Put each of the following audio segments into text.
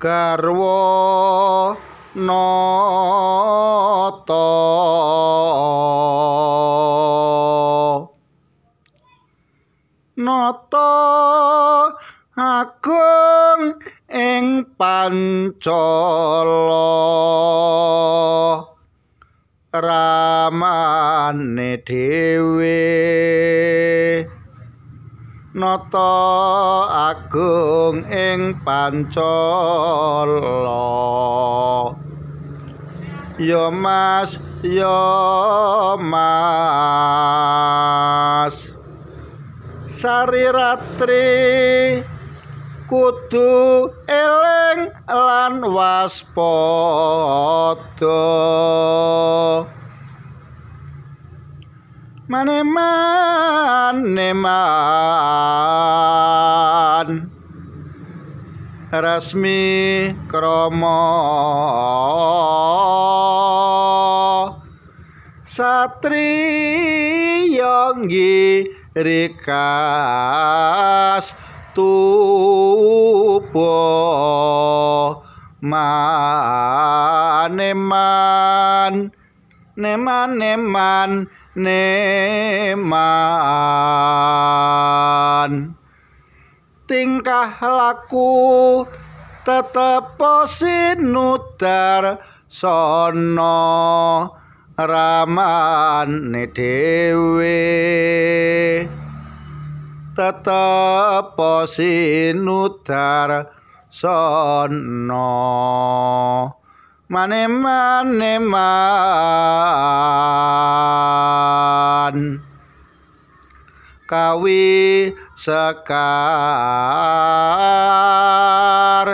garwa nata nata agung eng pancala ramane dhewe nata agung ing pancala ya mas ya mas sari ratri kudu eleng lan waspada maneman neman rasmi kromo satri yonggi rikas tupo maneman neman neman neman tingkah laku Tetap posinuter sono ramane dhewe Tetap posinuter sono Neman, neman kawi sekar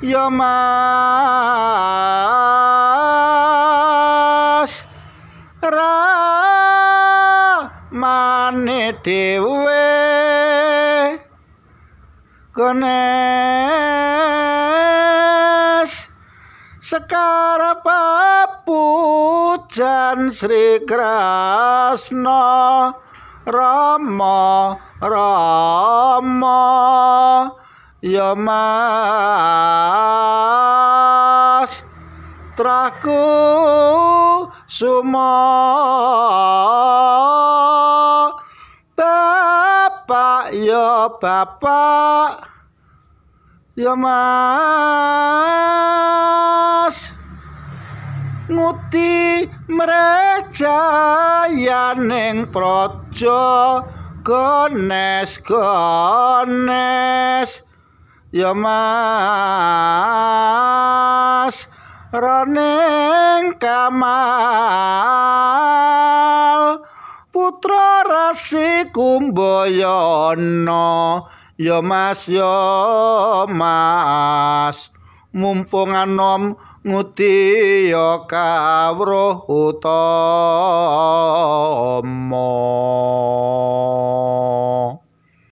Yomas mas ra mane dewe sekar papu sri krasna Rama Rama Ya Mas Traku Suma Bapak Ya Bapak Ya Mas Nguti Mereja Yaneng Proto aja kones kones Yomas mas kamal putra rasi kumboyono Yomas yomas mumpung anom nguti ya kawruh utama